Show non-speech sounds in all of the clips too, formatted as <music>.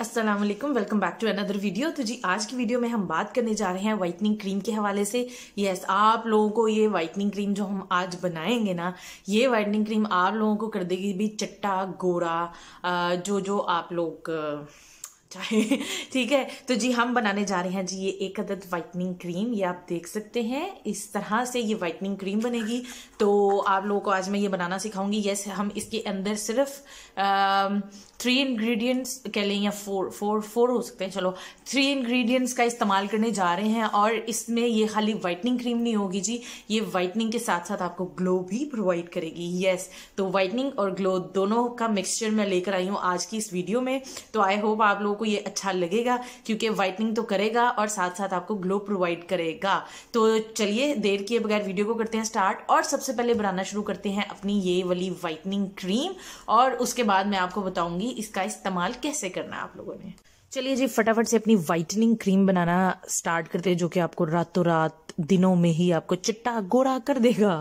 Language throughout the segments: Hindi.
Aslam welcome back to another video तो जी आज की वीडियो में हम बात करने जा रहे हैं वाइटनिंग क्रीम के हवाले से यस आप लोगों को ये वाइटनिंग क्रीम जो हम आज बनाएंगे ना ये वाइटनिंग क्रीम आप लोगों को कर देगी भी चट्टा गोरा जो जो आप लोग चाहे <laughs> ठीक है तो जी हम बनाने जा रहे हैं जी ये एक अदद वाइटनिंग क्रीम ये आप देख सकते हैं इस तरह से ये वाइटनिंग क्रीम बनेगी तो आप लोगों को आज मैं ये बनाना सिखाऊंगी यस हम इसके अंदर सिर्फ थ्री इंग्रेडिएंट्स कह लें या फोर फोर फोर हो सकते हैं चलो थ्री इंग्रेडिएंट्स का इस्तेमाल करने जा रहे हैं और इसमें ये खाली वाइटनिंग क्रीम नहीं होगी जी ये वाइटनिंग के साथ साथ आपको ग्लो भी प्रोवाइड करेगी यस तो वाइटनिंग और ग्लो दोनों का मिक्सचर मैं लेकर आई हूँ आज की इस वीडियो में तो आई होप आप लोगों को ये अच्छा लगेगा क्योंकि वाइटनिंग तो करेगा और साथ साथ आपको ग्लो प्रोवाइड करेगा तो चलिए देर किए बगैर वीडियो को करते हैं स्टार्ट और सबसे पहले बनाना शुरू करते हैं अपनी ये वाली वाइटनिंग क्रीम और उसके बाद मैं आपको बताऊंगी इसका इस्तेमाल कैसे करना है आप लोगों ने चलिए जी फटाफट से अपनी वाइटनिंग क्रीम बनाना स्टार्ट करते हैं जो कि आपको रातों रात दिनों में ही आपको चिट्टा गोरा कर देगा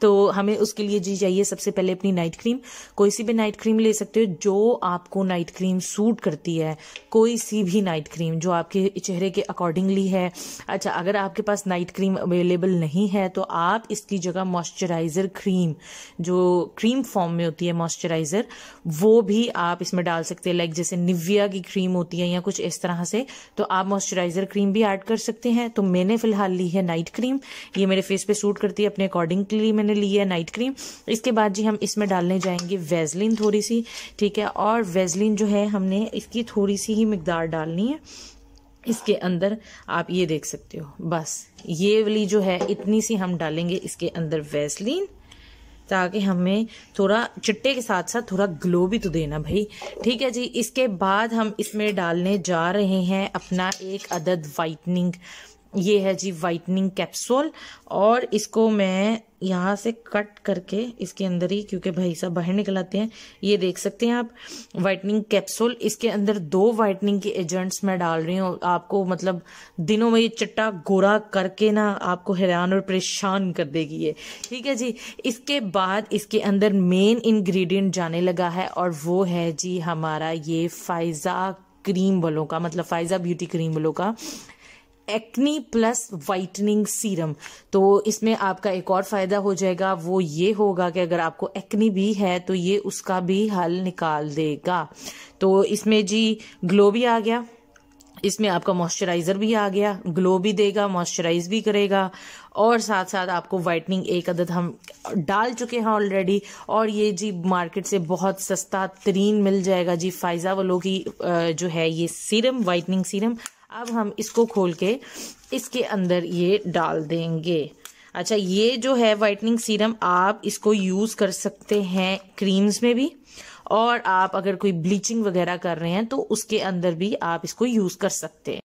तो हमें उसके लिए जी चाहिए सबसे पहले अपनी नाइट क्रीम कोई सी भी नाइट क्रीम ले सकते हो जो आपको नाइट क्रीम सूट करती है कोई सी भी नाइट क्रीम जो आपके चेहरे के अकॉर्डिंगली है अच्छा अगर आपके पास नाइट क्रीम अवेलेबल नहीं है तो आप इसकी जगह मॉइस्चराइज़र क्रीम जो क्रीम फॉर्म में होती है मॉइस्चराइज़र वो भी आप इसमें डाल सकते हैं लाइक जैसे निविया की क्रीम होती है या कुछ इस तरह से तो आप मॉइस्चराइजर क्रीम भी ऐड कर सकते हैं तो मैंने फिलहाल ली है नाइट क्रीम ये मेरे फेस पे सूट करती है अपने अकॉर्डिंगली मैंने ली है नाइट क्रीम इसके बाद जी हम इसमें डालने जाएंगे वेजलिन थोड़ी सी ठीक है और वेजलिन जो है हमने इसकी थोड़ी सी ही मकदार डालनी है इसके अंदर आप ये देख सकते हो बस ये वाली जो है इतनी सी हम डालेंगे इसके अंदर वेजलिन ताकि हमें थोड़ा चिट्टे के साथ साथ थोड़ा ग्लो भी तो देना भाई ठीक है जी इसके बाद हम इसमें डालने जा रहे हैं अपना एक अदद वाइटनिंग ये है जी वाइटनिंग कैप्सूल और इसको मैं यहाँ से कट करके इसके अंदर ही क्योंकि भाई साहब बाहर निकल आते हैं ये देख सकते हैं आप वाइटनिंग कैप्सूल इसके अंदर दो वाइटनिंग के एजेंट्स मैं डाल रही हूँ आपको मतलब दिनों में ये चट्टा गोरा करके ना आपको हैरान और परेशान कर देगी ये ठीक है जी इसके बाद इसके अंदर मेन इन्ग्रीडियंट जाने लगा है और वो है जी हमारा ये फाइजा क्रीम वालों का मतलब फाइजा ब्यूटी क्रीम वालों का एक्नी प्लस वाइटनिंग सीरम तो इसमें आपका एक और फायदा हो जाएगा वो ये होगा कि अगर आपको एक्नी भी है तो ये उसका भी हल निकाल देगा तो इसमें जी ग्लो भी आ गया इसमें आपका मॉइस्चराइज़र भी आ गया ग्लो भी देगा मॉइस्चराइज भी करेगा और साथ साथ आपको वाइटनिंग एक अदद हम डाल चुके हैं ऑलरेडी और ये जी मार्केट से बहुत सस्ता तरीन मिल जाएगा जी फाइजा वालों की जो है ये सीरम वाइटनिंग सीरम अब हम इसको खोल के इसके अंदर ये डाल देंगे अच्छा ये जो है वाइटनिंग सीरम आप इसको यूज़ कर सकते हैं क्रीम्स में भी और आप अगर कोई ब्लीचिंग वगैरह कर रहे हैं तो उसके अंदर भी आप इसको यूज़ कर सकते हैं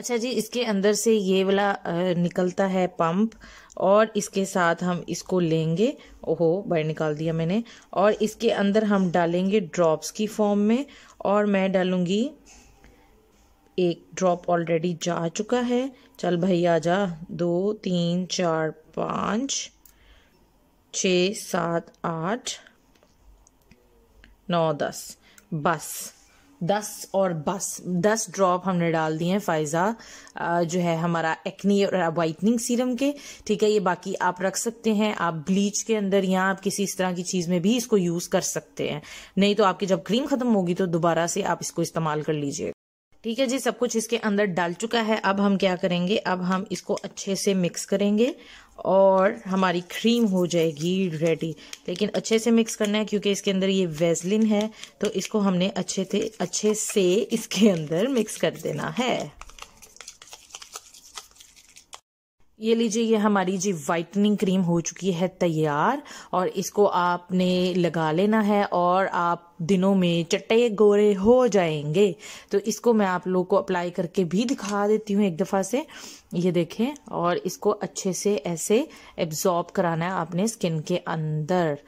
अच्छा जी इसके अंदर से ये वाला निकलता है पंप और इसके साथ हम इसको लेंगे ओहो बाहर निकाल दिया मैंने और इसके अंदर हम डालेंगे ड्रॉप्स की फॉर्म में और मैं डालूँगी एक ड्रॉप ऑलरेडी जा चुका है चल भैया जा दो तीन चार पाँच छ सात आठ नौ दस बस दस और बस दस ड्रॉप हमने डाल दिए हैं फ़ाइज़ा जो है हमारा एक्नी और वाइटनिंग सीरम के ठीक है ये बाकी आप रख सकते हैं आप ब्लीच के अंदर या आप किसी इस तरह की चीज़ में भी इसको यूज़ कर सकते हैं नहीं तो आपकी जब क्रीम ख़त्म होगी तो दोबारा से आप इसको इस्तेमाल कर लीजिए ठीक है जी सब कुछ इसके अंदर डाल चुका है अब हम क्या करेंगे अब हम इसको अच्छे से मिक्स करेंगे और हमारी क्रीम हो जाएगी रेडी लेकिन अच्छे से मिक्स करना है क्योंकि इसके अंदर ये वेजलिन है तो इसको हमने अच्छे से अच्छे से इसके अंदर मिक्स कर देना है ये लीजिए ये हमारी जी वाइटनिंग क्रीम हो चुकी है तैयार और इसको आपने लगा लेना है और आप दिनों में चट्टे गोरे हो जाएंगे तो इसको मैं आप लोगों को अप्लाई करके भी दिखा देती हूँ एक दफ़ा से ये देखें और इसको अच्छे से ऐसे एब्जॉर्ब कराना है आपने स्किन के अंदर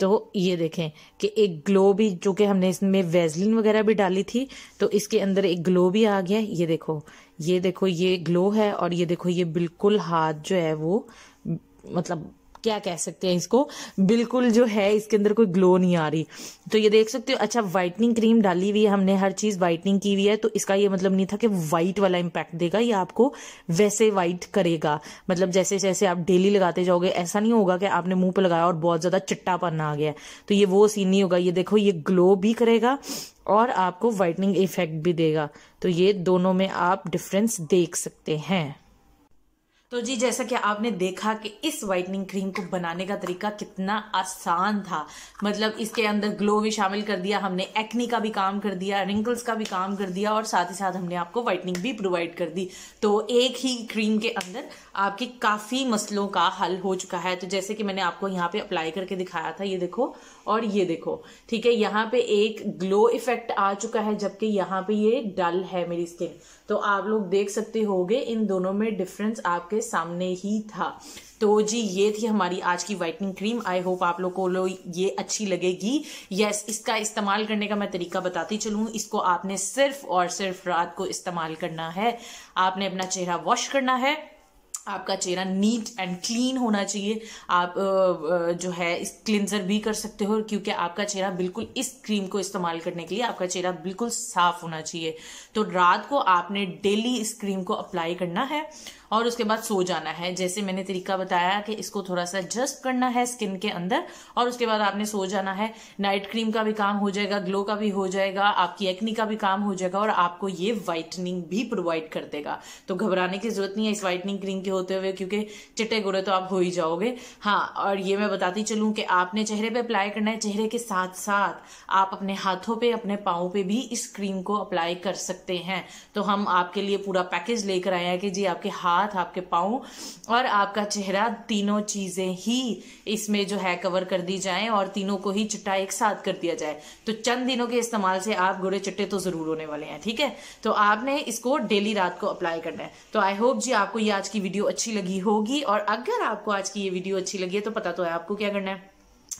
तो ये देखें कि एक ग्लो भी जो कि हमने इसमें वेजलिन वगैरह भी डाली थी तो इसके अंदर एक ग्लो भी आ गया ये देखो ये देखो ये ग्लो है और ये देखो ये बिल्कुल हाथ जो है वो मतलब क्या कह सकते हैं इसको बिल्कुल जो है इसके अंदर कोई ग्लो नहीं आ रही तो ये देख सकते हो अच्छा वाइटनिंग क्रीम डाली हुई है हमने हर चीज़ वाइटनिंग की हुई है तो इसका ये मतलब नहीं था कि वाइट वाला इम्पैक्ट देगा ये आपको वैसे वाइट करेगा मतलब जैसे जैसे आप डेली लगाते जाओगे ऐसा नहीं होगा कि आपने मुंह पर लगाया और बहुत ज़्यादा चिट्टापन आ गया तो ये वो सीन नहीं होगा ये देखो ये ग्लो भी करेगा और आपको वाइटनिंग इफेक्ट भी देगा तो ये दोनों में आप डिफरेंस देख सकते हैं तो जी जैसा कि आपने देखा कि इस वाइटनिंग क्रीम को बनाने का तरीका कितना आसान था मतलब इसके अंदर ग्लो भी शामिल कर दिया हमने एक्नी का भी काम कर दिया रिंकल्स का भी काम कर दिया और साथ ही साथ हमने आपको वाइटनिंग भी प्रोवाइड कर दी तो एक ही क्रीम के अंदर आपके काफ़ी मसलों का हल हो चुका है तो जैसे कि मैंने आपको यहाँ पे अप्लाई करके दिखाया था ये देखो और ये देखो ठीक है यहाँ पे एक ग्लो इफेक्ट आ चुका है जबकि यहाँ पे ये डल है मेरी स्किन तो आप लोग देख सकते हो इन दोनों में डिफरेंस आपके हमारे सामने ही था तो जी ये थी हमारी आज की वाइटनिंग क्रीम आई होप आप लोग को लो ये अच्छी लगेगी यस yes, इसका इस्तेमाल करने का मैं तरीका बताती चलू इसको आपने सिर्फ और सिर्फ रात को इस्तेमाल करना है आपने अपना चेहरा वॉश करना है आपका चेहरा नीट एंड क्लीन होना चाहिए आप जो है इस क्लिनजर भी कर सकते हो क्योंकि आपका चेहरा बिल्कुल इस क्रीम को इस्तेमाल करने के लिए आपका चेहरा बिल्कुल साफ होना चाहिए तो रात को आपने डेली इस क्रीम को अप्लाई करना है और उसके बाद सो जाना है जैसे मैंने तरीका बताया कि इसको थोड़ा सा जस्ट करना है स्किन के अंदर और उसके बाद आपने सो जाना है नाइट क्रीम का भी काम हो जाएगा ग्लो का भी हो जाएगा आपकी एक्नी का भी काम हो जाएगा और आपको ये व्हाइटनिंग भी प्रोवाइड कर देगा तो घबराने की जरूरत नहीं है इस वाइटनिंग क्रीम के होते हुए क्योंकि चिट्टे गुड़े तो आप हो ही जाओगे हाँ और ये मैं बताती चलूँ कि आपने चेहरे पर अप्लाई करना है चेहरे के साथ साथ आप अपने हाथों पे अपने पाओ पे भी इस क्रीम को अप्लाई कर सकते हैं तो हम आपके लिए पूरा पैकेज लेकर आए हैं कि जी आपके हाथ हाथ आपके पाओ और आपका चेहरा तीनों चीज़ें ही इसमें जो है कवर कर दी जाए और तीनों को ही चिट्टा एक साथ कर दिया जाए तो चंद दिनों के इस्तेमाल से आप गुड़े चिट्टे तो ज़रूर होने वाले हैं ठीक है तो आपने इसको डेली रात को अप्लाई करना है तो आई होप जी आपको ये आज की वीडियो अच्छी लगी होगी और अगर आपको आज की ये वीडियो अच्छी लगी है तो पता तो है आपको क्या करना है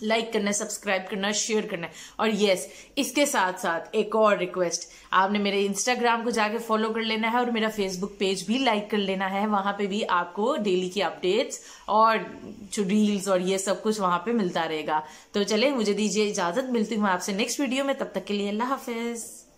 लाइक करना है सब्सक्राइब करना शेयर करना है और यस इसके साथ साथ एक और रिक्वेस्ट आपने मेरे इंस्टाग्राम को जाके फॉलो कर लेना है और मेरा फेसबुक पेज भी लाइक कर लेना है वहां पे भी आपको डेली की अपडेट्स और जो रील्स और ये सब कुछ वहां पे मिलता रहेगा तो चले मुझे दीजिए इजाजत मिलती हूँ आपसे नेक्स्ट वीडियो में तब तक के लिए अल्लाह हाफिज़